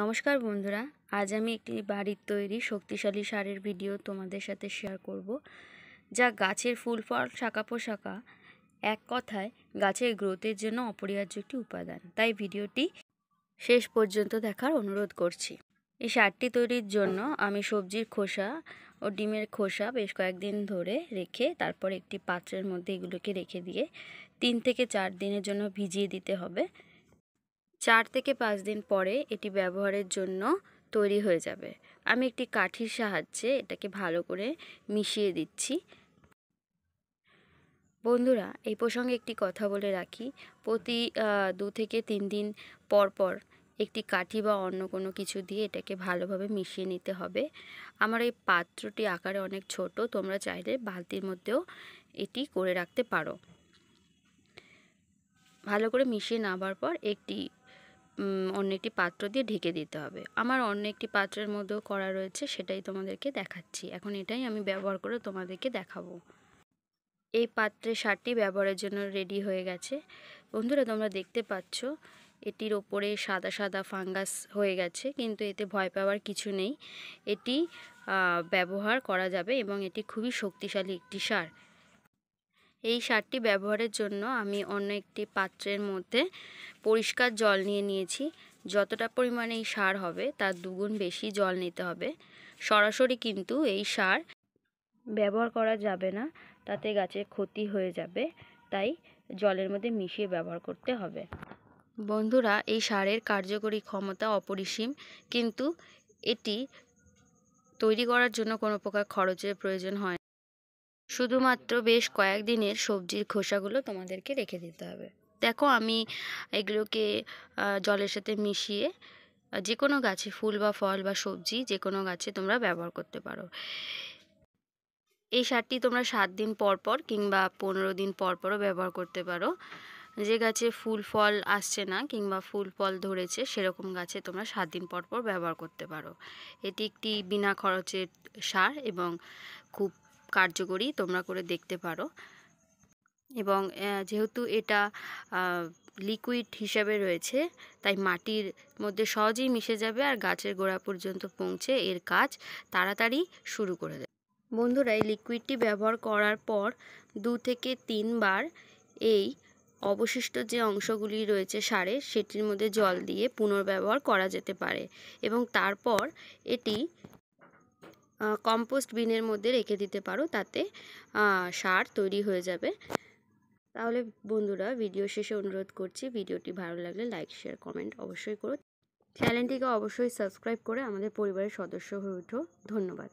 নমস্কার বন্ধুরা আজ আমি একটি বাড়ির তৈরি শক্তিশালী সারের ভিডিও তোমাদের সাথে শেয়ার করব যা গাছের ফুল ফল শাখা পোশাকা এক কথায় গাছের গ্রোথের জন্য অপরিহার্য একটি উপাদান তাই ভিডিওটি শেষ পর্যন্ত দেখার অনুরোধ করছি এই সারটি তৈরির জন্য আমি সবজির খোসা ও ডিমের খোসা বেশ কয়েকদিন ধরে রেখে তারপর একটি পাত্রের মধ্যে এগুলোকে রেখে দিয়ে তিন থেকে চার দিনের জন্য ভিজিয়ে দিতে হবে চার থেকে পাঁচ দিন পরে এটি ব্যবহারের জন্য তৈরি হয়ে যাবে আমি একটি কাঠির সাহায্যে এটাকে ভালো করে মিশিয়ে দিচ্ছি বন্ধুরা এই প্রসঙ্গে একটি কথা বলে রাখি প্রতি দু থেকে তিন দিন পর পর একটি কাঠি বা অন্য কোনো কিছু দিয়ে এটাকে ভালোভাবে মিশিয়ে নিতে হবে আমার এই পাত্রটি আকারে অনেক ছোট তোমরা চাইলে বালতির মধ্যেও এটি করে রাখতে পারো ভালো করে মিশিয়ে নেওয়ার পর একটি অন্য একটি পাত্র দিয়ে ঢেকে দিতে হবে আমার অন্য একটি পাত্রের মধ্যেও করা রয়েছে সেটাই তোমাদেরকে দেখাচ্ছি এখন এটাই আমি ব্যবহার করে তোমাদেরকে দেখাবো এই পাত্রে সারটি ব্যবহারের জন্য রেডি হয়ে গেছে বন্ধুরা তোমরা দেখতে পাচ্ছ এটির ওপরে সাদা সাদা ফাঙ্গাস হয়ে গেছে কিন্তু এতে ভয় পাওয়ার কিছু নেই এটি ব্যবহার করা যাবে এবং এটি খুবই শক্তিশালী একটি সার এই সারটি ব্যবহারের জন্য আমি অন্য একটি পাত্রের মধ্যে পরিষ্কার জল নিয়ে নিয়েছি যতটা পরিমাণে এই সার হবে তার দুগুণ বেশি জল নিতে হবে সরাসরি কিন্তু এই সার ব্যবহার করা যাবে না তাতে গাছের ক্ষতি হয়ে যাবে তাই জলের মধ্যে মিশিয়ে ব্যবহার করতে হবে বন্ধুরা এই সারের কার্যকরী ক্ষমতা অপরিসীম কিন্তু এটি তৈরি করার জন্য কোনো প্রকার খরচের প্রয়োজন হয় শুধুমাত্র বেশ কয়েকদিনের সবজির খোসাগুলো তোমাদেরকে রেখে দিতে হবে দেখো আমি এগুলোকে জলের সাথে মিশিয়ে যে কোনো গাছে ফুল বা ফল বা সবজি যে কোনো গাছে তোমরা ব্যবহার করতে পারো এই সারটি তোমরা সাত দিন পর পর কিংবা পনেরো দিন পর পরও ব্যবহার করতে পারো যে গাছে ফুল ফল আসছে না কিংবা ফুল ফল ধরেছে সেরকম গাছে তোমরা সাত দিন পর পর ব্যবহার করতে পারো এটি একটি বিনা খরচের সার এবং খুব কার্যকরী তোমরা করে দেখতে পারো এবং যেহেতু এটা লিকুইড হিসাবে রয়েছে তাই মাটির মধ্যে সহজেই মিশে যাবে আর গাছের গোড়া পর্যন্ত পৌঁছে এর কাজ তাড়াতাড়ি শুরু করে দেবে বন্ধুরা এই লিকুইডটি ব্যবহার করার পর দু থেকে তিনবার এই অবশিষ্ট যে অংশগুলি রয়েছে সারে সেটির মধ্যে জল দিয়ে পুনর্ব্যবহার করা যেতে পারে এবং তারপর এটি কম্পোস্ট বিনের মধ্যে রেখে দিতে পারো তাতে সার তৈরি হয়ে যাবে তাহলে বন্ধুরা ভিডিও শেষে অনুরোধ করছি ভিডিওটি ভালো লাগলে লাইক শেয়ার কমেন্ট অবশ্যই করো চ্যানেলটিকে অবশ্যই সাবস্ক্রাইব করে আমাদের পরিবারের সদস্য হয়ে উঠো ধন্যবাদ